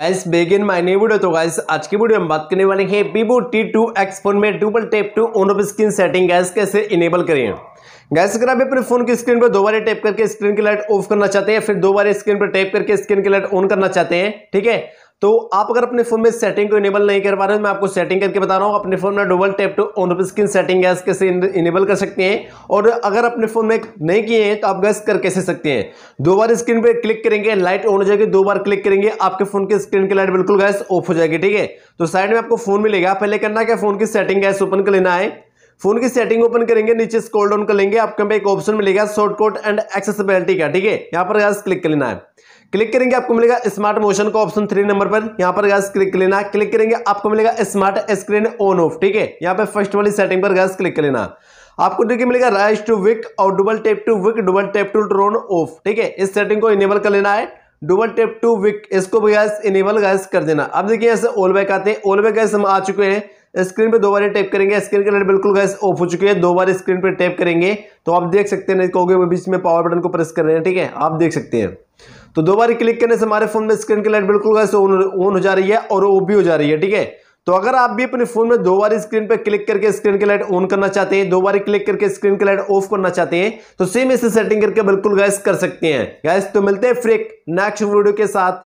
guys begin my new video तो guys आज की वीडियो हम बात करने वाले हैं Vivo T two X phone में double tap to on off screen setting guys कैसे इनेबल करें गैस अगर आप अपने फोन की स्क्रीन पर दो बार टैप करके स्क्रीन की लाइट ऑफ करना चाहते हैं फिर दो बार स्क्रीन पर टैप करके स्क्रीन की लाइट ऑन करना चाहते हैं ठीक है तो आप अगर अपने फोन में सेटिंग को इनेबल नहीं कर पा रहे हो तो मैं आपको सेटिंग करके बता रहा हूँ अपने फोन में double tap to on screen setting guys कैसे इनेबल कर सकते हैं और अगर अपने फोन में नहीं किए हैं तो आप गैस कर कैसे सकते हैं दो बार स्क्रीन पे क्लिक करेंगे लाइट ऑन हो जाएगी दो बार क्लिक करेंगे आपके फोन की स्क्रीन की लाइट बिल्कुल गैस ऑफ हो जाएगी ठीक है तो साइड में आपको फोन मिलेगा पहले करना क्या फोन की सेटिंग गैस ओपन कर लेना है फोन की सेटिंग ओपन करेंगे नीचे स्क्रॉल डाउन कर लेंगे आपके पे एक ऑप्शन मिलेगा शॉर्टकट एंड एक्सेसिबिलिटी का ठीक है यहाँ पर गैस क्लिक कर लेना है क्लिक करेंगे आपको मिलेगा स्मार्ट मोशन का ऑप्शन थ्री नंबर पर यहां पर गैस क्लिक लेना क्लिक करेंगे आपको मिलेगा स्मार्ट स्क्रीन ऑन ऑफ ठीक है यहां पर फर्स्ट वाली सेटिंग पर गैस क्लिक लेना आपको देखिए मिलेगा राइस टू विक और double tap to wake double tap to turn off ठीक है इस सेटिंग को इनेबल कर लेना है डुबल टेप टू विक इसको भी गैस इनेबल गैस कर देना अब देखिए ऐसे ऑल बैक आते हैं ऑल बैक गैस हम आ चुके हैं स्क्रीन पे दो बार टैप करेंगे स्क्रीन का लाइट बिल्कुल गैस ऑफ हो चुकी है दो बार स्क्रीन पे टैप करेंगे तो आप देख सकते हैं कहोगे बीच में पावर बटन को प्रेस कर रहे हैं ठीक है आप देख सकते हैं तो दो बार क्लिक करने से हमारे फोन में स्क्रीन की लाइट बिल्कुल वैसे ऑन हो जा रही है और ऑफ भी हो जा रही है ठीक है तो अगर आप भी अपने फोन में दो बार स्क्रीन पर क्लिक करके स्क्रीन की लाइट ऑन करना चाहते हैं दो बार क्लिक करके स्क्रीन की लाइट ऑफ करना चाहते हैं तो सेम इसे सेटिंग करके बिल्कुल गैस कर सकते हैं गैस तो मिलते हैं फ्रिक नेक्स्ट वीडियो के साथ